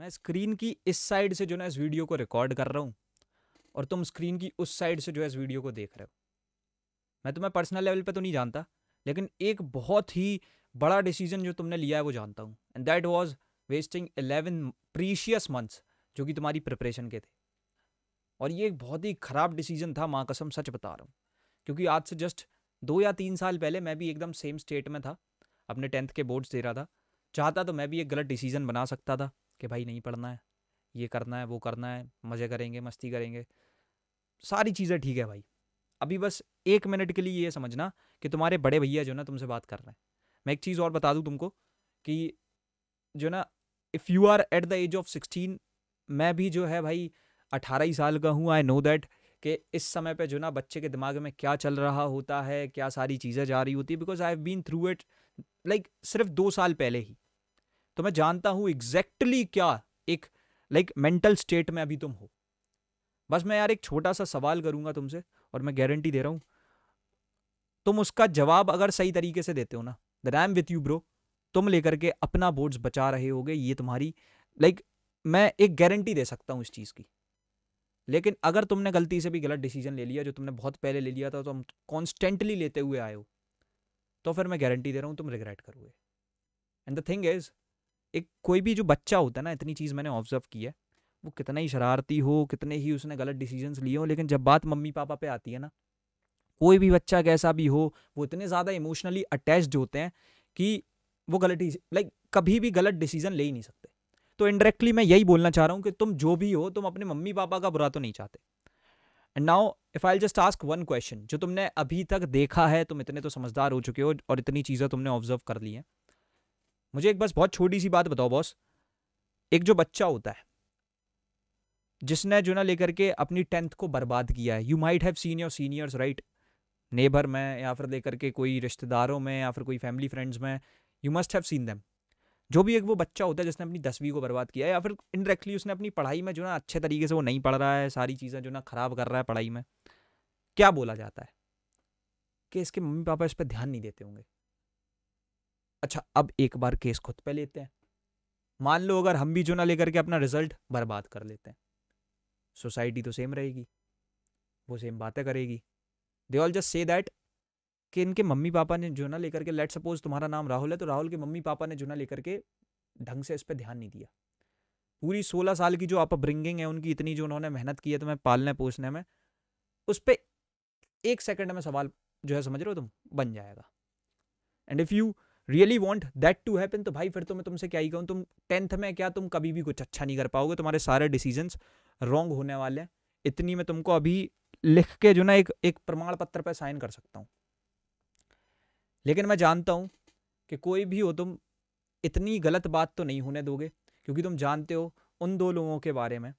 मैं स्क्रीन की इस साइड से जो ना इस वीडियो को रिकॉर्ड कर रहा हूँ और तुम स्क्रीन की उस साइड से जो है इस वीडियो को देख रहे हो मैं तुम्हें पर्सनल लेवल पे तो नहीं जानता लेकिन एक बहुत ही बड़ा डिसीजन जो तुमने लिया है वो जानता हूँ and that was wasting eleven precious months जो कि तुम्हारी प्रिपरेशन के थे और ये एक बहुत ही ख़राब डिसीजन था माँ कसम सच बता रहा हूँ क्योंकि आज से जस्ट दो या तीन साल पहले मैं भी एकदम सेम स्टेट में था अपने टेंथ के बोर्ड्स दे रहा था चाहता तो मैं भी एक गलत डिसीजन बना सकता था कि भाई नहीं पढ़ना है ये करना है वो करना है मज़े करेंगे मस्ती करेंगे सारी चीज़ें ठीक है भाई अभी बस एक मिनट के लिए ये समझना कि तुम्हारे बड़े भैया जो ना तुमसे बात कर रहे हैं मैं एक चीज़ और बता दूँ तुमको कि जो ना if you are at the age of sixteen मैं भी जो है भाई अठारह ही साल का हूँ आई नो दैट कि इस समय पे जो ना बच्चे के दिमाग में क्या चल रहा होता है क्या सारी चीज़ें जा रही होती है because I have been through it like सिर्फ दो साल पहले ही तो मैं जानता हूं एग्जैक्टली क्या एक लाइक मेंटल स्टेट में अभी तुम हो बस मैं यार एक छोटा सा सवाल करूंगा तुमसे और मैं गारंटी दे रहा हूं तुम उसका जवाब अगर सही तरीके से देते हो ना that I am with you bro तुम लेकर के अपना बोर्ड्स बचा रहे होगे ये तुम्हारी लाइक like, मैं एक गारंटी दे सकता हूं इस चीज़ की लेकिन अगर तुमने गलती से भी गलत डिसीजन ले लिया जो तुमने बहुत पहले ले लिया था तो हम कॉन्स्टेंटली लेते हुए आए हो तो फिर मैं गारंटी दे रहा हूँ तुम रिग्रेट करोगे एंड द थिंग इज़ एक कोई भी जो बच्चा होता है ना इतनी चीज़ मैंने ऑब्जर्व की है वो कितना ही शरारती हो कितने ही उसने गलत डिसीजंस लिए हो लेकिन जब बात मम्मी पापा पे आती है ना कोई भी बच्चा कैसा भी हो वो इतने ज़्यादा इमोशनली अटैच्ड होते हैं कि वो गलत लाइक कभी भी गलत डिसीजन ले ही नहीं सकते तो इनडायरेक्टली मैं यही बोलना चाह रहा हूँ कि तुम जो भी हो तुम अपने मम्मी पापा का बुरा तो नहीं चाहते and now if I just ask one question जो तुमने अभी तक देखा है तुम इतने तो समझदार हो चुके हो और इतनी चीज़ें तुमने ऑब्जर्व कर ली हैं मुझे एक बस बहुत छोटी सी बात बताओ बॉस एक जो बच्चा होता है जिसने जो ना लेकर के अपनी टेंथ को बर्बाद किया है you might have seen your seniors right neighbour में या फिर लेकर के कोई रिश्तेदारों में या फिर कोई फैमिली फ्रेंड्स में you must have seen them जो भी एक वो बच्चा होता है जिसने अपनी दसवीं को बर्बाद किया है या फिर इनडायरेक्टली उसने अपनी पढ़ाई में जो ना अच्छे तरीके से वो नहीं पढ़ रहा है सारी चीज़ें जो ना ख़राब कर रहा है पढ़ाई में क्या बोला जाता है कि इसके मम्मी पापा इस पर ध्यान नहीं देते होंगे अच्छा अब एक बार केस खुद पे लेते हैं मान लो अगर हम भी जो ना लेकर के अपना रिजल्ट बर्बाद कर लेते हैं सोसाइटी तो सेम रहेगी वो सेम बातें करेगी they all just say that कि इनके मम्मी पापा ने जो ना लेकर के लेट सपोज तुम्हारा नाम राहुल है तो राहुल के मम्मी पापा ने जो ना लेकर के ढंग से इस पर ध्यान नहीं दिया पूरी सोलह साल की जो आप ब्रिंगिंग है उनकी इतनी जो उन्होंने मेहनत की है तुम्हें पालने पोसने में उस पर एक सेकेंड में सवाल जो है समझ रहे हो तुम बन जाएगा and if you really want that to happen तो भाई फिर तो मैं तुमसे क्या ही कहूँ तुम टेंथ में क्या तुम कभी भी कुछ अच्छा नहीं कर पाओगे तुम्हारे सारे डिसीजंस रॉन्ग होने वाले हैं इतनी मैं तुमको अभी लिख के जो ना एक एक प्रमाण पत्र पर साइन कर सकता हूँ लेकिन मैं जानता हूँ कि कोई भी हो तुम इतनी गलत बात तो नहीं होने दोगे क्योंकि तुम जानते हो उन दो लोगों के बारे में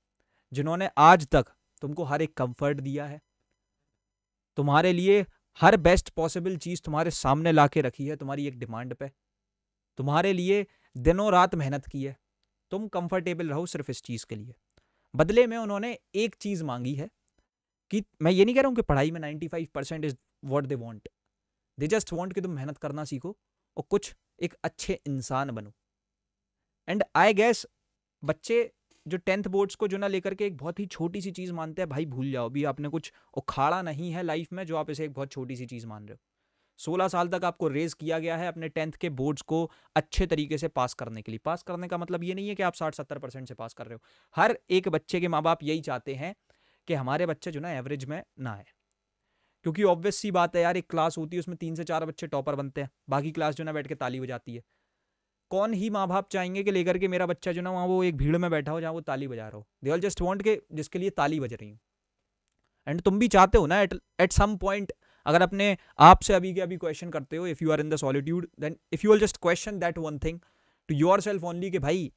जिन्होंने आज तक तुमको हर एक कंफर्ट दिया है तुम्हारे लिए हर बेस्ट पॉसिबल चीज़ तुम्हारे सामने ला के रखी है तुम्हारी एक डिमांड पे तुम्हारे लिए दिनों रात मेहनत की है तुम कंफर्टेबल रहो सिर्फ इस चीज़ के लिए बदले में उन्होंने एक चीज़ मांगी है कि मैं ये नहीं कह रहा हूँ कि पढ़ाई में 95 percent is what they want they just want कि तुम मेहनत करना सीखो और कुछ एक अच्छे इंसान बनो एंड आई गैस बच्चे जो टेंथ बोर्ड्स को जो ना लेकर के एक बहुत ही छोटी सी चीज़ मानते हैं भाई भूल जाओ भी आपने कुछ उखाड़ा नहीं है लाइफ में जो आप इसे एक बहुत छोटी सी चीज़ मान रहे हो सोलह साल तक आपको रेज किया गया है अपने टेंथ के बोर्ड्स को अच्छे तरीके से पास करने के लिए पास करने का मतलब ये नहीं है कि आप साठ सत्तर परसेंट से पास कर रहे हो हर एक बच्चे के माँ बाप यही चाहते हैं कि हमारे बच्चे जो ना एवरेज में ना आए क्योंकि ऑब्वियस सी बात है यार एक क्लास होती है उसमें तीन से चार बच्चे टॉपर बनते हैं बाकी क्लास जो ना बैठ के ताली जाती है कौन ही माँ बाप चाहेंगे कि लेकर के मेरा बच्चा जो ना वहाँ वो एक भीड़ में बैठा हो जहाँ वो ताली बजा रहा हो दे ऑल जस्ट वॉन्ट के जिसके लिए ताली बज रही हूँ एंड तुम भी चाहते हो ना एट एट सम पॉइंट अगर अपने आप से अभी के अभी क्वेश्चन करते हो if you are in the solitude then if you are just question that one thing to yourself only कि भाई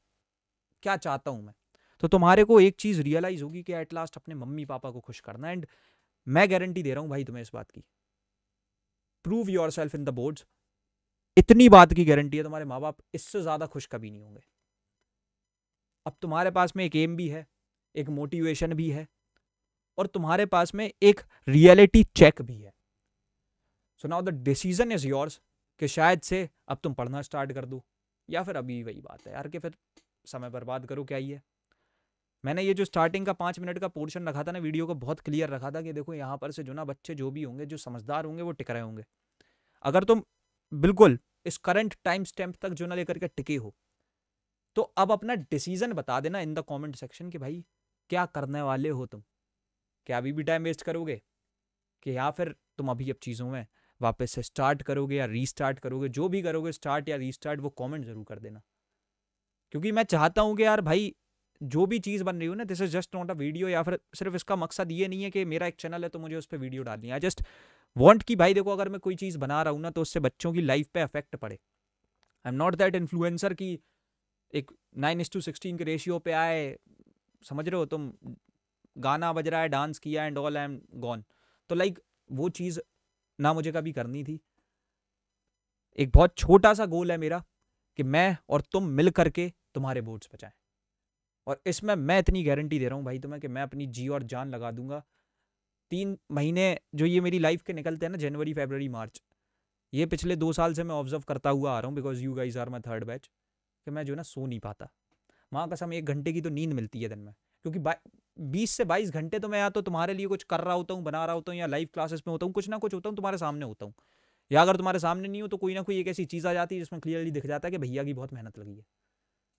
क्या चाहता हूँ मैं तो तुम्हारे को एक चीज़ रियलाइज़ होगी कि एट लास्ट अपने मम्मी पापा को खुश करना एंड मैं गारंटी दे रहा हूँ भाई तुम्हें इस बात की prove yourself in the boards इतनी बात की गारंटी है तुम्हारे माँ बाप इससे ज़्यादा खुश कभी नहीं होंगे अब तुम्हारे पास में एक एम भी है एक मोटिवेशन भी है और तुम्हारे पास में एक रियलिटी चेक भी है so now the decision is yours कि शायद से अब तुम पढ़ना स्टार्ट कर दो या फिर अभी वही बात है यार कि फिर समय बर्बाद करो क्या है मैंने ये जो स्टार्टिंग का पाँच मिनट का पोर्शन रखा था ना वीडियो को बहुत क्लियर रखा था कि देखो यहाँ पर से जो ना बच्चे जो भी होंगे जो समझदार होंगे वो टिक रहे होंगे अगर तुम बिल्कुल इस करंट टाइम स्टैम्प तक जो ना लेकर के टिके हो तो अब अपना डिसीजन बता देना इन द कमेंट सेक्शन कि भाई क्या करने वाले हो तुम क्या अभी भी टाइम वेस्ट करोगे कि या फिर तुम अभी अब चीज़ों में वापस से स्टार्ट करोगे या रीस्टार्ट करोगे जो भी करोगे स्टार्ट या रीस्टार्ट वो कमेंट ज़रूर कर देना क्योंकि मैं चाहता हूँ कि यार भाई जो भी चीज़ बन रही हो ना this is just not a video या फिर सिर्फ इसका मकसद ये नहीं है कि मेरा एक चैनल है तो मुझे उस पर वीडियो डालनी है जस्ट वॉन्ट की भाई देखो अगर मैं कोई चीज़ बना रहा हूँ ना तो उससे बच्चों की लाइफ पे अफेक्ट पड़े I am not that influencer की एक नाइन इस टू सिक्सटीन के रेशियो पे आए समझ रहे हो तुम गाना बज रहा है डांस किया and all I am gone तो लाइक वो चीज़ ना मुझे कभी करनी थी एक बहुत छोटा सा गोल है मेरा कि मैं और तुम मिल करके तुम्हारे बोर्ड्स बचाएं और इसमें मैं इतनी गारंटी दे रहा हूँ भाई तुम्हें कि मैं अपनी जी और जान लगा दूंगा तीन महीने जो ये मेरी लाइफ के निकलते हैं ना जनवरी फेबररी मार्च ये पिछले दो साल से मैं ऑब्जर्व करता हुआ आ रहा हूँ because you guys are my third batch कि मैं जो ना सो नहीं पाता माँ कसम एक घंटे की तो नींद मिलती है दिन में क्योंकि बीस से बाईस घंटे तो मैं या तो तुम्हारे लिए कुछ कर रहा होता हूँ बना रहा होता हूँ या लाइव क्लासेस में होता हूँ कुछ ना कुछ होता हूँ तुम्हारे सामने होता हूँ या अगर तुम्हारे सामने नहीं हो तो कोई ना कोई एक ऐसी चीज़ आ जाती है जिसमें क्लियरली दिख जाता है कि भैया की बहुत मेहनत लगी है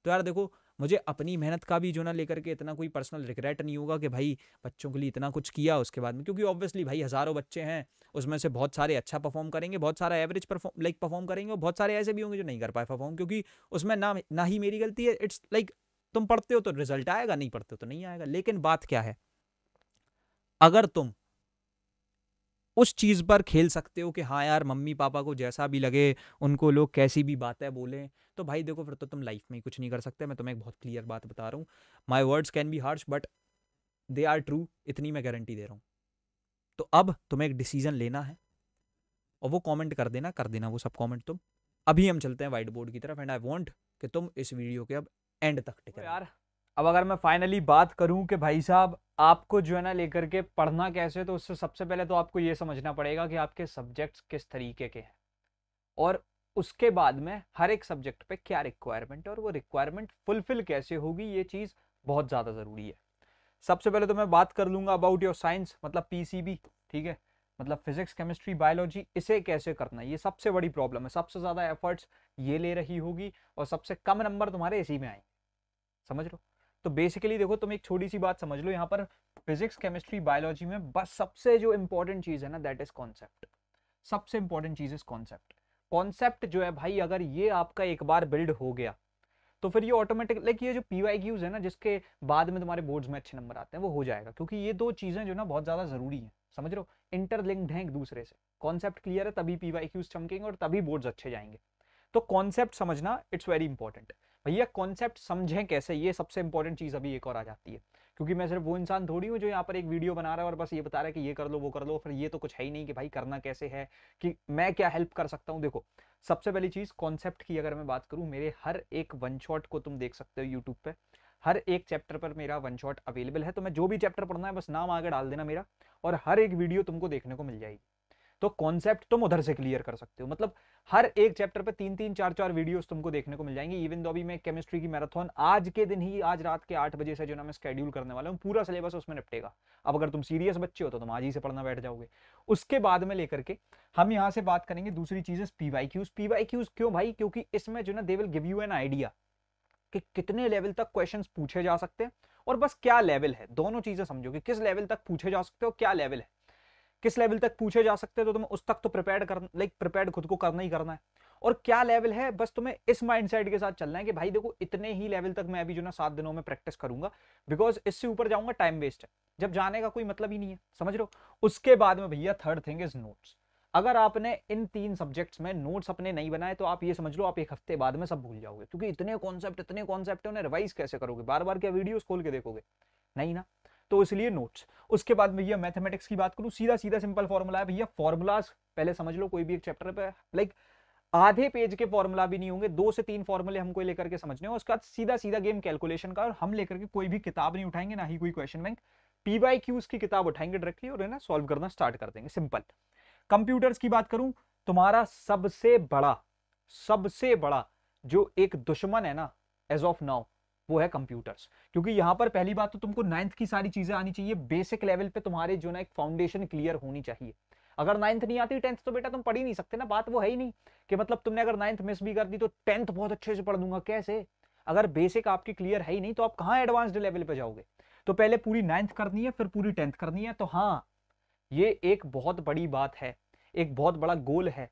तो यार देखो मुझे अपनी मेहनत का भी जो ना लेकर के इतना कोई पर्सनल रिग्रेट नहीं होगा कि भाई बच्चों के लिए इतना कुछ किया उसके बाद में क्योंकि ऑब्वियसली भाई हज़ारों बच्चे हैं उसमें से बहुत सारे अच्छा परफॉर्म करेंगे बहुत सारा एवरेज परफॉर्म लाइक परफॉर्म करेंगे और बहुत सारे ऐसे भी होंगे जो नहीं कर पाए परफॉर्म क्योंकि उसमें ना ना ही मेरी गलती है इट्स लाइक like, तुम पढ़ते हो तो रिजल्ट आएगा नहीं पढ़ते हो तो नहीं आएगा लेकिन बात क्या है अगर तुम उस चीज़ पर खेल सकते हो कि हाँ यार मम्मी पापा को जैसा भी लगे उनको लोग कैसी भी बातें बोलें तो भाई देखो फिर तो तुम लाइफ में ही कुछ नहीं कर सकते मैं तुम्हें एक बहुत क्लियर बात बता रहा हूँ my words can be harsh but they are true इतनी मैं गारंटी दे रहा हूँ तो अब तुम्हें एक डिसीजन लेना है और वो कमेंट कर देना कर देना वो सब कमेंट तुम अभी हम चलते हैं वाइट बोर्ड की तरफ एंड आई वांट कि तुम इस वीडियो के अब एंड तक टिक यार अब अगर मैं फाइनली बात करूं कि भाई साहब आपको जो है ना लेकर के पढ़ना कैसे तो उससे सबसे पहले तो आपको ये समझना पड़ेगा कि आपके सब्जेक्ट्स किस तरीके के हैं और उसके बाद में हर एक सब्जेक्ट पे क्या रिक्वायरमेंट है और वो रिक्वायरमेंट फुलफिल कैसे होगी ये चीज़ बहुत ज़्यादा ज़रूरी है सबसे पहले तो मैं बात कर लूँगा अबाउट योर साइंस मतलब पी ठीक है मतलब फिजिक्स केमिस्ट्री बायोलॉजी इसे कैसे करना ये सबसे बड़ी प्रॉब्लम है सबसे ज़्यादा एफर्ट्स ये ले रही होगी और सबसे कम नंबर तुम्हारे इसी में आएंगे समझ लो तो बेसिकली देखो तुम एक छोटी सी बात समझ लो यहाँ पर फिजिक्स केमिस्ट्री बायोलॉजी में बस सबसे जो इम्पोर्टेंट चीज़ है ना दैट इज कॉन्सेप्ट सबसे इम्पोर्टेंट चीज़ इज कॉन्सेप्ट कॉन्सेप्ट जो है भाई अगर ये आपका एक बार बिल्ड हो गया तो फिर ये ऑटोमेटिक लाइक ये जो पी वाई क्यूज है ना जिसके बाद में तुम्हारे बोर्ड्स में अच्छे नंबर आते हैं वो हो जाएगा क्योंकि ये दो चीज़ें जो ना बहुत ज़्यादा ज़रूरी है समझ लो इंटरलिंक्ड है एक दूसरे से कॉन्सेप्ट क्लियर है तभी पी वाई क्यूज चमकेंगे और तभी बोर्ड्स अच्छे जाएंगे तो कॉन्सेप्ट समझना इट्स वेरी इंपॉर्टेंट भैया कॉन्सेप्ट समझें कैसे ये सबसे इंपॉर्टेंट चीज़ अभी एक और आ जाती है क्योंकि मैं सिर्फ वो इंसान थोड़ी हूँ जो यहाँ पर एक वीडियो बना रहा है और बस ये बता रहा है कि ये कर लो वो कर लो फिर ये तो कुछ है ही नहीं कि भाई करना कैसे है कि मैं क्या हेल्प कर सकता हूँ देखो सबसे पहली चीज़ कॉन्सेप्ट की अगर मैं बात करूँ मेरे हर एक वन शॉट को तुम देख सकते हो यूट्यूब पर हर एक चैप्टर पर मेरा वन शॉट अवेलेबल है तो मैं जो भी चैप्टर पढ़ना है बस नाम आगे डाल देना मेरा और हर एक वीडियो तुमको देखने को मिल जाएगी तो कॉन्सेप्ट तुम उधर से क्लियर कर सकते हो मतलब हर एक चैप्टर पे तीन तीन चार चार वीडियोस तुमको देखने को मिल जाएंगे इवन दो अभी मैं केमिस्ट्री की मैराथन आज के दिन ही आज रात के आठ बजे से जो ना मैं स्केड्यूल करने वाला हूँ पूरा सिलेबस उसमें निपटेगा अब अगर तुम सीरियस बच्चे हो तो तुम आज ही से पढ़ना बैठ जाओगे उसके बाद में लेकर के हम यहाँ से बात करेंगे दूसरी चीज पीवाई क्यूज पीवाई क्यूज क्यों भाई क्योंकि इसमें जो ना they will give you an idea कि कितने लेवल तक क्वेश्चन पूछे जा सकते हैं और बस क्या लेवल है दोनों चीजें समझो कि किस लेवल तक पूछे जा सकते हो क्या लेवल है किस लेवल तक पूछे जा सकते हैं तो तुम्हें उस तक तो प्रिपेयर कर लाइक प्रिपेयर खुद को करना ही करना है और क्या लेवल है बस तुम्हें इस माइंडसेट के साथ चलना है कि भाई देखो इतने ही लेवल तक मैं अभी जो ना सात दिनों में प्रैक्टिस करूंगा बिकॉज इससे ऊपर जाऊंगा टाइम वेस्ट है जब जाने का कोई मतलब ही नहीं है समझ लो उसके बाद में भैया थर्ड थिंग इज नोट्स अगर आपने इन तीन सब्जेक्ट्स में नोट्स अपने नहीं बनाए तो आप ये समझ लो आप एक हफ्ते बाद में सब भूल जाओगे क्योंकि इतने कॉन्सेप्ट इतने कॉन्सेप्ट उन्हें रिवाइज कैसे करोगे बार बार क्या वीडियोस खोल के देखोगे नहीं ना तो इसलिए नोट्स उसके बाद भैया मैथमेटिक्स की बात करूं सीधा सीधा सिंपल फॉर्मूला है भैया फॉर्मूलाज पहले समझ लो कोई भी एक चैप्टर पे लाइक आधे पेज के फॉर्मूला भी नहीं होंगे दो से तीन फॉर्मूले हमको लेकर के समझने उसके बाद सीधा सीधा गेम कैलकुलेशन का और हम लेकर के कोई भी किताब नहीं उठाएंगे ना ही कोई question bank P Y Qs की किताब उठाएंगे डायरेक्टली और ना सॉल्व करना स्टार्ट कर देंगे सिंपल कंप्यूटर्स की बात करूं तुम्हारा सबसे बड़ा सबसे बड़ा जो एक दुश्मन है ना एज ऑफ नाउ वो है कंप्यूटर्स क्योंकि यहाँ पर पहली बात तो तुमको नाइन्थ की सारी चीजें आनी चाहिए बेसिक लेवल पे तुम्हारे जो ना एक फाउंडेशन क्लियर होनी चाहिए अगर नाइन्थ नहीं आती टेंथ तो बेटा तुम पढ़ ही नहीं सकते ना बात वो है ही नहीं कि मतलब तुमने अगर नाइन्थ मिस भी कर दी तो टेंथ बहुत अच्छे से पढ़ दूंगा कैसे अगर बेसिक आपकी क्लियर है ही नहीं तो आप कहाँ एडवांस्ड लेवल पे जाओगे तो पहले पूरी नाइन्थ करनी है फिर पूरी टेंथ करनी है तो हाँ ये एक बहुत बड़ी बात है एक बहुत बड़ा गोल है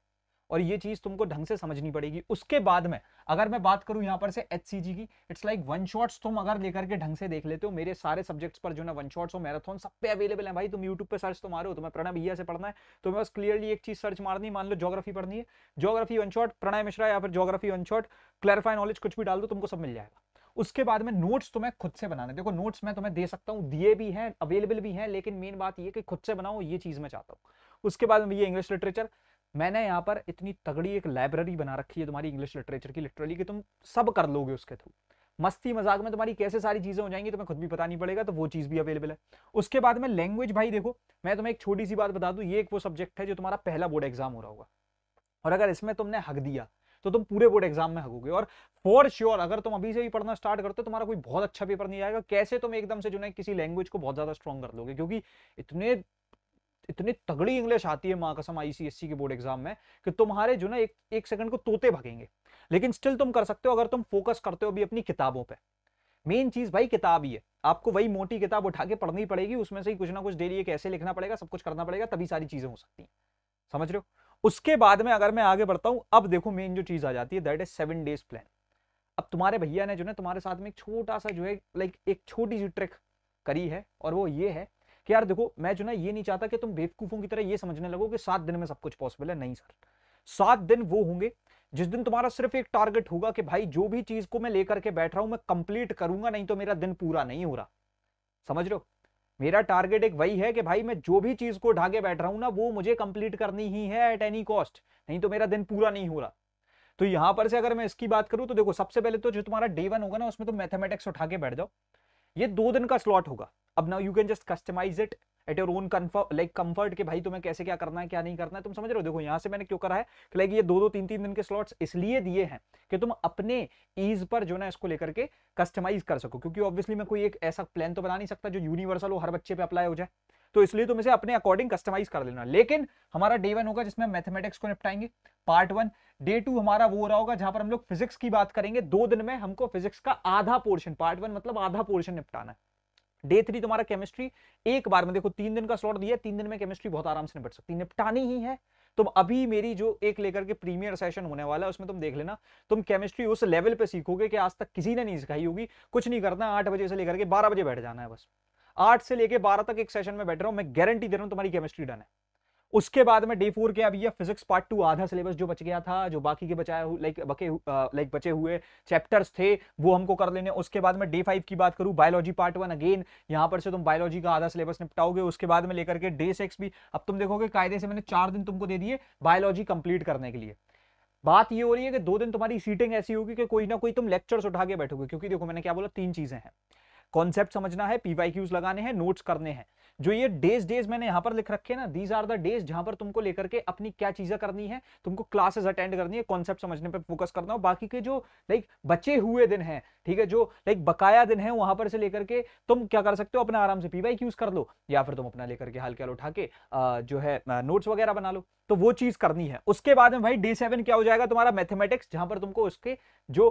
और ये चीज़ तुमको ढंग से समझनी पड़ेगी उसके बाद में अगर मैं बात करूं यहाँ पर से एच की इट्स लाइक वन शॉट्स तुम अगर लेकर के ढंग से देख लेते हो मेरे सारे सब्जेक्ट्स पर जो ना वन शॉट्स और मैराथन सब पे अवेलेबल है भाई तुम यूट्यूब पर सर्च तो मारो तो मैं प्रणय भैया से पढ़ना है तो मैं बस क्लियरली एक चीज़ सर्च मारनी मान लो जोग्राफी पढ़नी है geography one shot Pranay Mishra या फिर geography one shot clarify knowledge कुछ भी डाल दो तुमको सब मिल जाएगा उसके बाद में नोट्स तुम्हें खुद से बनाने देखो नोट्स मैं तुम्हें दे सकता हूँ दिए भी हैं अवेलेबल भी हैं लेकिन मेन बात ये कि खुद से बनाओ ये चीज़ मैं चाहता हूँ उसके बाद में ये इंग्लिश लिटरेचर मैंने यहाँ पर इतनी तगड़ी एक लाइब्रेरी बना रखी है तुम्हारी इंग्लिश लिटरेचर की लिटरली कि तुम सब कर लोगे उसके थ्रू मस्ती मजाक में तुम्हारी कैसे सारी चीज़ें हो जाएंगी तुम्हें खुद भी पता नहीं पड़ेगा तो वो चीज़ भी अवेलेबल है उसके बाद में लैंग्वेज भाई देखो मैं तुम्हें एक छोटी सी बात बता दूँ ये एक वो सब्जेक्ट है जो तुम्हारा पहला बोर्ड एग्जाम हो रहा होगा और अगर इसमें तुमने हक दिया तो तुम पूरे बोर्ड एग्जाम में हकोगे और फॉर श्योर sure, अगर तुम अभी से ही पढ़ना स्टार्ट करते हो तुम्हारा कोई बहुत अच्छा पेपर नहीं आएगा कैसे तुम एकदम से जो है किसी लैंग्वेज को बहुत ज्यादा स्ट्रॉन्ग कर लोगे क्योंकि इतने इतनी तगड़ी इंग्लिश आती है माँ कसम आईसीएससी के बोर्ड एग्जाम में कि तुम्हारे जो ना एक एक सेकंड को तोते भगेंगे लेकिन स्टिल तुम कर सकते हो अगर तुम फोकस करते हो भी अपनी किताबों पर मेन चीज भाई किताब ही है आपको वही मोटी किताब उठा के पढ़नी पड़ेगी उसमें से ही कुछ ना कुछ डेली एक ऐसे लिखना पड़ेगा सब कुछ करना पड़ेगा तभी सारी चीजें हो सकती हैं समझ रहे हो उसके बाद में अगर मैं आगे बढ़ता हूं अब देखो मेन जो चीज आ जाती है that is seven days plan अब तुम्हारे भैया ने जो ना तुम्हारे साथ में एक छोटा सा जो है लाइक एक छोटी सी ट्रिक करी है और वो ये है कि यार देखो मैं जो ना ये नहीं चाहता कि तुम बेवकूफों की तरह ये समझने लगो कि सात दिन में सब कुछ पॉसिबल है नहीं सर सात दिन वो होंगे जिस दिन तुम्हारा सिर्फ एक टारगेट होगा कि भाई जो भी चीज को मैं लेकर के बैठ रहा हूं मैं कंप्लीट करूंगा नहीं तो मेरा दिन पूरा नहीं हो रहा समझ रहे हो मेरा टारगेट एक वही है कि भाई मैं जो भी चीज को ढाके बैठ रहा हूं ना वो मुझे कंप्लीट करनी ही है एट एनी कॉस्ट नहीं तो मेरा दिन पूरा नहीं हो रहा तो यहां पर से अगर मैं इसकी बात करूं तो देखो सबसे पहले तो जो तुम्हारा डे वन होगा ना उसमें तो मैथमेटिक्स उठा के बैठ जाओ ये दो दिन का स्लॉट होगा अब ना you can just customise it at your own like comfort के भाई तुम्हें कैसे क्या करना है क्या नहीं करना है तुम समझ रहे हो देखो यहाँ से मैंने क्यों करा है कि लाइक ये दो दो तीन तीन दिन के स्लॉट्स इसलिए दिए हैं कि तुम अपने ईज पर जो ना इसको लेकर के कस्टमाइज कर सको क्योंकि ऑब्वियसली मैं कोई एक ऐसा प्लान तो बना नहीं सकता जो यूनिवर्सल हो हर बच्चे पे अप्लाई हो जाए तो इसलिए तुम इसे अपने अकॉर्डिंग कस्टमाइज कर लेना लेकिन हमारा डे वन होगा जिसमें मैथमेटिक्स को निपटाएंगे पार्ट वन डे टू हमारा वो हो रहा होगा जहां पर हम लोग फिजिक्स की बात करेंगे दो दिन में हमको फिजिक्स का आधा पोर्शन पार्ट वन मतलब आधा पोर्शन निपटाना है डे थ्री तुम्हारा केमिस्ट्री एक बार में देखो तीन दिन का स्लॉट दिया तीन दिन में केमिस्ट्री बहुत आराम से निपट सकती निपटानी ही है तुम अभी मेरी जो एक लेकर के प्रीमियर सेशन होने वाला है उसमें तुम देख लेना तुम केमिस्ट्री उस लेवल पे सीखोगे कि आज तक किसी ने नहीं सिखाई होगी कुछ नहीं करना आठ बजे से लेकर के बारह बजे बैठ जाना है बस आठ से लेके बारह तक एक सेशन में बैठ रहा हूं मैं गारंटी दे रहा हूं तुम्हारी केमिस्ट्री डन है उसके बाद में डे फोर के अभी फिजिक्स पार्ट टू आधा सिलेबस जो बच गया था जो बाकी के बचाया लाइक बके लाइक बचे हुए चैप्टर्स थे वो हमको कर लेने उसके बाद में डे फाइव की बात करूं बायोलॉजी पार्ट वन अगेन यहां पर से तुम बायोलॉजी का आधा सिलेबस निपटाओगे उसके बाद में लेकर के डे सिक्स भी अब तुम देखोगे कायदे से मैंने चार दिन तुमको दे दिए बायोलॉजी कंप्लीट करने के लिए बात ये हो रही है कि दो दिन तुम्हारी सीटिंग ऐसी होगी कि कोई ना कोई तुम लेक्चर्स उठा के बैठोगे क्योंकि देखो मैंने क्या बोला तीन चीजें हैं कॉन्सेप्ट समझना है पीवाईक्यूज लगाने हैं नोट्स करने हैं जो ये डेज डेज मैंने यहाँ पर लिख रखे ना दीज आर द डेज जहां पर तुमको लेकर के अपनी क्या चीजें करनी है तुमको क्लासेस अटेंड करनी है कॉन्सेप्ट समझने पर फोकस करना हो बाकी के जो लाइक बचे हुए दिन है ठीक है जो लाइक बकाया दिन है वहां पर से लेकर के तुम क्या कर सकते हो अपना आराम से पीवाईक्यूज कर लो या फिर तुम अपना लेकर के हाल क्या उठा के जो है नोट्स वगैरह बना लो तो वो चीज करनी है उसके बाद में भाई डे सेवन क्या हो जाएगा तुम्हारा मैथमेटिक्स जहां पर तुमको उसके जो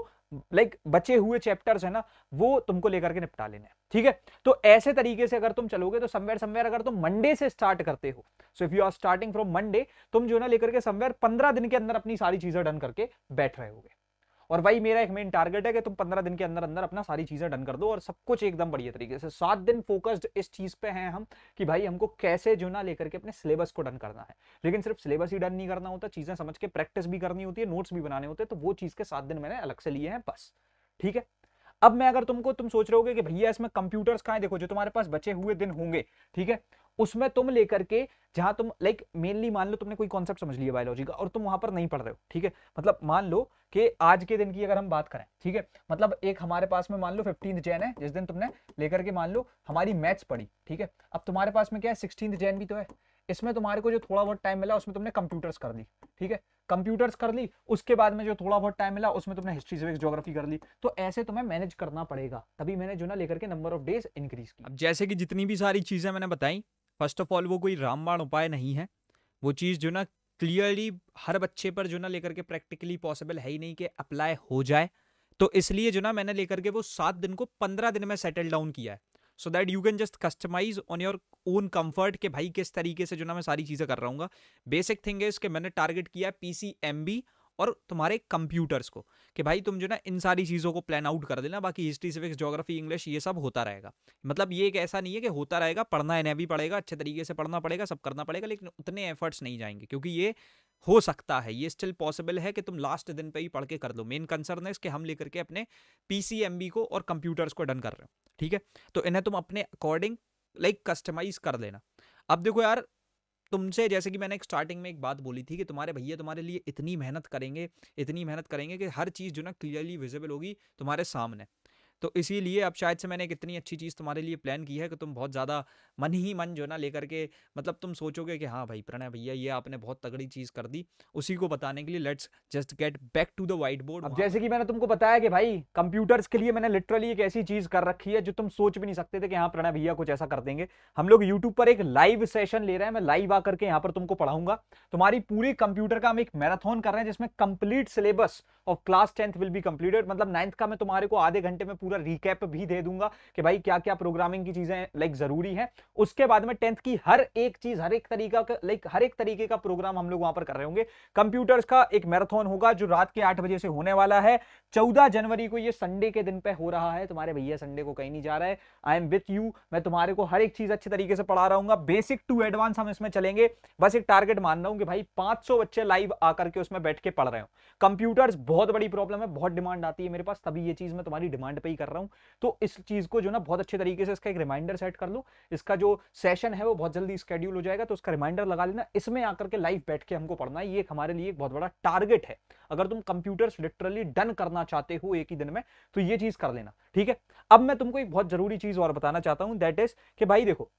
लाइक बचे हुए चैप्टर्स है ना वो तुमको लेकर के निपटा लेने हैं ठीक है तो ऐसे तरीके से अगर तुम चलोगे तो समवेयर समवेयर अगर तुम मंडे से स्टार्ट करते हो so if you are starting from Monday तुम जो ना लेकर के समवेयर पंद्रह दिन के अंदर अपनी सारी चीजें डन करके बैठ रहे होगे और भाई मेरा एक मेन टारगेट है कि तुम पंद्रह दिन के अंदर अंदर अपना सारी चीज़ें डन कर दो और सब कुछ एकदम बढ़िया तरीके से सात दिन फोकस्ड इस चीज़ पे हैं हम कि भाई हमको कैसे जो ना लेकर के अपने सिलेबस को डन करना है लेकिन सिर्फ सिलेबस ही डन नहीं करना होता चीज़ें समझ के प्रैक्टिस भी करनी होती है नोट्स भी बनाने होते हैं तो वो चीज़ के सात दिन मैंने अलग से लिए हैं बस ठीक है अब मैं अगर तुमको तुम सोच रहे हो कि भैया इसमें कंप्यूटर्स कहाँ देखो जो तुम्हारे पास बचे हुए दिन होंगे ठीक है उसमें तुम लेकर के जहां तुम लाइक मेनली मान लो तुमने कोई कॉन्सेप्ट समझ लिया बायोलॉजी का और तुम वहां पर नहीं पढ़ रहे हो ठीक है मतलब मान लो कि आज के दिन की अगर हम बात करें ठीक है मतलब एक हमारे पास में मान लो फिफ्टीन जैन है जिस दिन तुमने लेकर के मान लो हमारी मैथ्स पढ़ी ठीक है अब तुम्हारे पास में क्या है सिक्सटीन जैन भी तो है इसमें तुम्हारे को जो थोड़ा बहुत टाइम मिला उसमें तुमने कंप्यूटर्स कर ली ठीक है कंप्यूटर्स कर ली उसके बाद में जो थोड़ा बहुत टाइम मिला उसमें तुमने हिस्ट्री सिविक्स ज्योग्राफी कर ली तो ऐसे तुम्हें मैनेज करना पड़ेगा तभी मैंने जो ना लेकर के नंबर ऑफ डेज इंक्रीज किया अब जैसे कि जितनी भी सारी चीजें मैंने बताई फर्स्ट ऑफ ऑल वो कोई रामबाण उपाय नहीं है वो चीज़ जो ना क्लियरली हर बच्चे पर जो ना लेकर के प्रैक्टिकली पॉसिबल है ही नहीं कि अप्लाई हो जाए तो इसलिए जो ना मैंने लेकर के वो सात दिन को पंद्रह दिन में सेटल डाउन किया है so that you can just customise on your own comfort के भाई किस तरीके से जो ना मैं सारी चीज़ें कर रहा हूँ बेसिक थिंग है इसके मैंने टारगेट किया है पी और तुम्हारे कंप्यूटर्स को कि भाई तुम जो ना इन सारी चीज़ों को प्लान आउट कर देना बाकी हिस्ट्री सिविक्स जोग्राफी इंग्लिश ये सब होता रहेगा मतलब ये एक ऐसा नहीं है कि होता रहेगा पढ़ना इन्हें भी पड़ेगा अच्छे तरीके से पढ़ना पड़ेगा सब करना पड़ेगा लेकिन उतने एफर्ट्स नहीं जाएंगे क्योंकि ये हो सकता है ये स्टिल पॉसिबल है कि तुम लास्ट दिन पर ही पढ़ के कर लो मेन कंसर्न है इसके हम लेकर के अपने पी को और कंप्यूटर्स को डन कर रहे हो ठीक है तो इन्हें तुम अपने अकॉर्डिंग लाइक कस्टमाइज कर लेना अब देखो यार तुमसे जैसे कि मैंने एक स्टार्टिंग में एक बात बोली थी कि तुम्हारे भैया तुम्हारे लिए इतनी मेहनत करेंगे इतनी मेहनत करेंगे कि हर चीज़ जो ना क्लियरली विजिबल होगी तुम्हारे सामने तो इसीलिए अब शायद से मैंने एक इतनी अच्छी चीज़ तुम्हारे लिए प्लान की है कि तुम बहुत ज़्यादा मन ही मन जो ना लेकर के मतलब तुम सोचोगे कि हाँ भाई प्रणय भैया ये आपने बहुत तगड़ी चीज़ कर दी उसी को बताने के लिए let's just get back to the white board अब जैसे कि मैंने तुमको बताया कि भाई कंप्यूटर्स के लिए मैंने लिटरली एक ऐसी चीज़ कर रखी है जो तुम सोच भी नहीं सकते थे कि हाँ प्रणय भैया कुछ ऐसा कर देंगे हम लोग यूट्यूब पर एक लाइव सेशन ले रहे हैं मैं लाइव आकर के यहाँ पर तुमको पढ़ाऊंगा तुम्हारी पूरी कंप्यूटर का हम एक मैराथन कर रहे हैं जिसमें complete syllabus of class tenth will be completed मतलब नाइन्थ का मैं तुम्हारे को आधे घंटे में पूरा पूरा रिकैप भी दे दूंगा कि भाई क्या क्या प्रोग्रामिंग की चीजें लाइक जरूरी है उसके बाद में टेंथ की हर एक चीज हर एक तरीका लाइक हर एक तरीके का प्रोग्राम हम लोग वहां पर कर रहे होंगे कंप्यूटर्स का एक मैराथन होगा जो रात के आठ बजे से होने वाला है चौदह जनवरी को ये संडे के दिन पे हो रहा है तुम्हारे भैया संडे को कहीं नहीं जा रहा है आई एम विथ यू मैं तुम्हारे को हर एक चीज अच्छे तरीके से पढ़ा रहा बेसिक टू एडवांस हम इसमें चलेंगे बस एक टारगेट मान रहा हूं कि भाई 500 बच्चे लाइव आकर के उसमें बैठ के पढ़ रहे हो कंप्यूटर्स बहुत बड़ी प्रॉब्लम है बहुत डिमांड आती है मेरे पास तभी ये चीज मैं तुम्हारी डिमांड पर ही कर रहा हूँ तो इस चीज़ को जो ना बहुत अच्छे तरीके से इसका एक रिमाइंडर सेट कर लो इसका जो सेशन है वो बहुत जल्दी स्केड्यूल हो जाएगा तो उसका रिमाइंडर लगा लेना इसमें आकर के लाइव बैठ के हमको पढ़ना है ये हमारे लिए एक बहुत बड़ा टारगेट है अगर तुम कंप्यूटर्स लिटरली डन करना चाहते हो एक ही दिन में तो ये चीज़ कर लेना ठीक है अब मैं तुमको एक बहुत ज़रूरी चीज़ और बताना चाहता हूँ दैट इज़ कि भाई देखो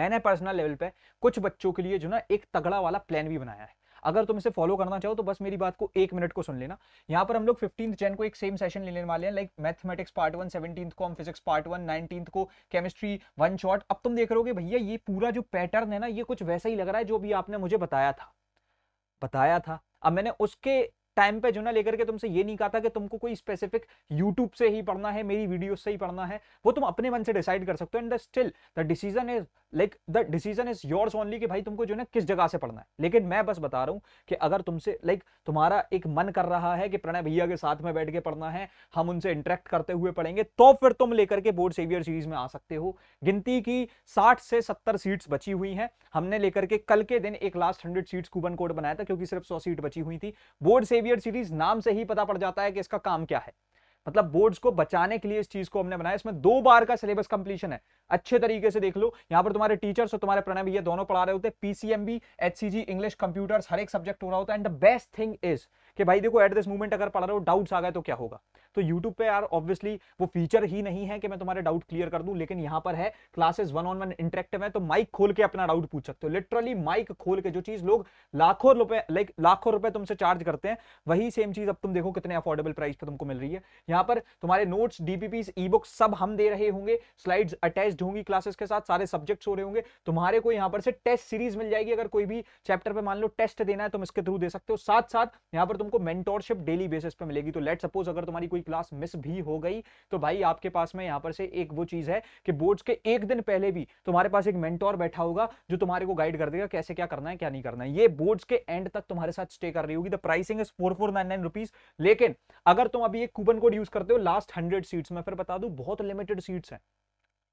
मैंने पर्सनल लेवल पे कुछ बच्चों के लिए जो ना एक तगड़ा वाला प्लान भी बनाया है अगर तुम इसे फॉलो करना चाहो तो बस मेरी बात को एक मिनट को सुन लेना यहाँ पर हम लोग फिफ्टीन जैन को एक सेम सेशन लेने वाले हैं like mathematics part one seventeen को हम फिजिक्स पार्ट वन नाइनटीन को केमिस्ट्री वन शॉट अब तुम देख रहे भैया ये पूरा जो पैटर्न है ना ये कुछ वैसा ही लग रहा है जो भी आपने मुझे बताया था बताया था अब मैंने उसके टाइम पे जो ना लेकर के तुमसे ये नहीं कहा था कि तुमको कोई स्पेसिफिक यूट्यूब से ही पढ़ना है मेरी वीडियो से ही पढ़ना है वो तुम अपने मन से डिसाइड कर सकते हो and still the decision is like the decision is yours only कि भाई तुमको जो है ना किस जगह से पढ़ना है लेकिन मैं बस बता रहा हूं कि अगर तुमसे लाइक like, तुम्हारा एक मन कर रहा है कि प्रणय भैया के साथ में बैठ के पढ़ना है हम उनसे इंटरेक्ट करते हुए पढ़ेंगे तो फिर तुम लेकर के बोर्ड सेवियर सीरीज में आ सकते हो गिनती की साठ से सत्तर सीट्स बची हुई हैं हमने लेकर के कल के दिन एक last hundred seats coupon code बनाया था क्योंकि सिर्फ सौ सीट बची हुई थी बोर्ड सेवियर सीरीज नाम से ही पता पड़ जाता है कि इसका काम क्या है मतलब बोर्ड्स को बचाने के लिए इस चीज को हमने बनाया इसमें दो बार का सिलेबस कंप्लीशन है अच्छे तरीके से देख लो यहाँ पर तुम्हारे टीचर्स और तुम्हारे प्रणय भैया दोनों पढ़ा रहे होते हैं पीसीएमबी एचसीजी इंग्लिश कंप्यूटर्स हर एक सब्जेक्ट हो रहा होता है and the best thing is कि भाई देखो एट दिस मोमेंट अगर पढ़ रहे हो डाउट्स आ गए तो क्या होगा तो यूट्यूब पे यार ऑब्वियसली वो फीचर ही नहीं है कि मैं तुम्हारे डाउट क्लियर कर दूं लेकिन यहाँ पर है classes one on one interactive है तो माइक खोल के अपना डाउट पूछ सकते हो लिटरली माइक खोल के जो चीज लोग लाखों रुपए लाइक लाखों रुपए तुमसे चार्ज करते हैं वही सेम चीज अब तुम देखो कितने अफोर्डेबल प्राइस पर तुमको मिल रही है यहाँ पर तुम्हारे नोट्स डीपीपीस ई बुक सब हम दे रहे होंगे स्लाइड्स अटैच होंगी क्लासेस के साथ सारे सब्जेक्ट्स हो रहे होंगे तुम्हारे को यहां पर से टेस्ट सीरीज मिल जाएगी अगर कोई भी चैप्टर पर मान लो टेस्ट देना है तुम इसके थ्रू दे सकते हो साथ साथ यहाँ पर तुमको मेंटोरशिप डेली बेसिस पे मिलेगी तो लेट सपोज अगर तुम्हारी कोई क्लास मिस भी हो गई तो भाई आपके पास में यहाँ पर से एक वो चीज़ है कि बोर्ड्स के एक दिन पहले भी तुम्हारे पास एक मेंटोर बैठा होगा जो तुम्हारे को गाइड कर देगा कैसे क्या करना है क्या नहीं करना है ये बोर्ड्स के एंड तक तुम्हारे साथ स्टे कर रही होगी the pricing is four four nine nine rupees लेकिन अगर तुम अभी एक कूपन कोड यूज करते हो लास्ट हंड्रेड सीट्स में फिर बता दू बहुत लिमिटेड सीट्स हैं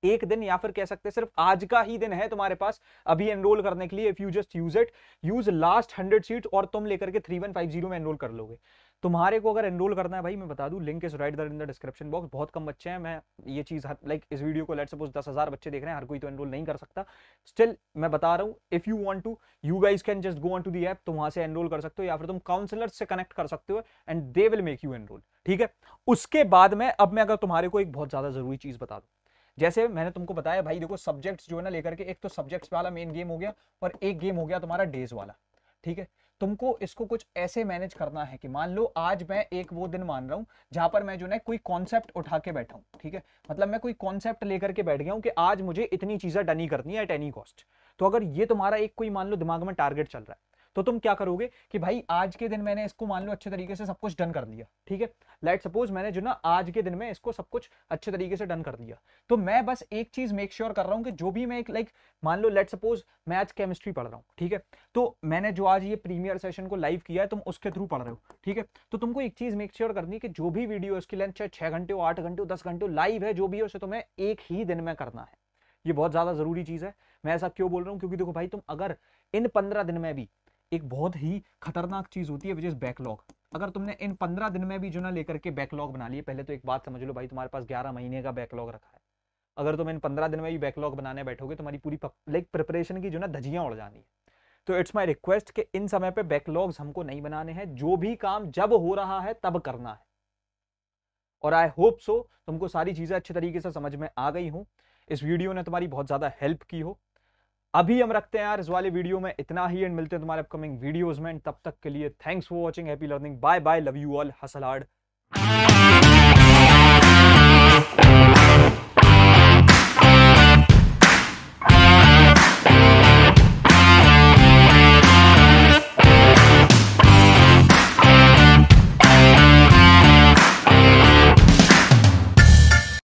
एक दिन या फिर कह सकते हैं सिर्फ आज का ही दिन है तुम्हारे पास अभी एनरोल करने के लिए if you just use it use last hundred seat और तुम लेकर के थ्री वन फाइव जीरो में एनरोल कर लोगे तुम्हारे को अगर एनरोल करना है भाई मैं बता दूं link is right there in the description box बहुत कम बच्चे हैं मैं ये चीज लाइक इस वीडियो को लेट सपोज दस हजार बच्चे देख रहे हैं हर कोई तो एनरोल नहीं कर सकता स्टिल मैं बता रहा हूँ if you want to you guys can just go on to the app तुम वहां से एनरोल कर सकते हो या फिर तुम काउंसलर से कनेक्ट कर सकते हो and they will make you enrol ठीक है उसके बाद में अब मैं अगर तुम्हारे को एक बहुत ज्यादा जरूरी चीज बता दूं जैसे मैंने तुमको बताया भाई देखो सब्जेक्ट्स जो है ना लेकर के एक तो सब्जेक्ट्स वाला मेन गेम हो गया और एक गेम हो गया तुम्हारा डेज वाला ठीक है तुमको इसको कुछ ऐसे मैनेज करना है कि मान लो आज मैं एक वो दिन मान रहा हूँ जहां पर मैं जो ना कोई कॉन्सेप्ट उठा के बैठा हूँ ठीक है मतलब मैं कोई कॉन्सेप्ट लेकर के बैठ गया हूँ कि आज मुझे इतनी चीजें डनी करनी है एट एनी कॉस्ट तो अगर ये तुम्हारा एक कोई मान लो दिमाग में टारगेट चल रहा है तो तुम क्या करोगे कि भाई आज के दिन मैंने इसको मान लो अच्छे तरीके से सब कुछ डन कर दिया ठीक है लेट सपोज मैंने जो ना आज के दिन में इसको सब कुछ अच्छे तरीके से डन कर दिया तो मैं बस एक चीज मेक श्योर कर रहा हूँ कि जो भी मैं एक लाइक मान लो लेट सपोज मैं आज केमिस्ट्री पढ़ रहा हूँ ठीक है तो मैंने जो आज ये प्रीमियर सेशन को लाइव किया है तुम उसके थ्रू पढ़ रहे हो ठीक है तो तुमको एक चीज मेक श्योर करनी है कि जो भी वीडियो उसकी लेंथ चाहे छह घंटे हो आठ घंटे हो दस घंटे हो लाइव है जो भी है उसे तुम्हें एक ही दिन में करना है ये बहुत ज़्यादा ज़रूरी चीज़ है मैं ऐसा क्यों बोल रहा हूँ क्योंकि देखो भाई तुम अगर इन पंद्रह दिन में भी एक बहुत ही खतरनाक चीज़ होती है विच इज़ बैकलॉग अगर तुमने इन पंद्रह दिन में भी जो ना लेकर के बैकलॉग बना लिए पहले तो एक बात समझ लो भाई तुम्हारे पास ग्यारह महीने का बैकलॉग रखा है अगर तुम इन पंद्रह दिन में भी बैकलॉग बनाने बैठोगे तुम्हारी पूरी लाइक प्रिपरेशन की जो ना धजियां उड़ जानी है तो इट्स माई रिक्वेस्ट कि इन समय पर बैकलॉग्स हमको नहीं बनाने हैं जो भी काम जब हो रहा है तब करना है और आई होप सो तुमको सारी चीज़ें अच्छे तरीके से समझ में आ गई हूँ इस वीडियो ने तुम्हारी बहुत ज़्यादा हेल्प की हो अभी हम रखते हैं यार इस वाले वीडियो में इतना ही एंड मिलते हैं तुम्हारे अपकमिंग वीडियोस में तब तक के लिए thanks for watching happy learning bye bye love you all hustle hard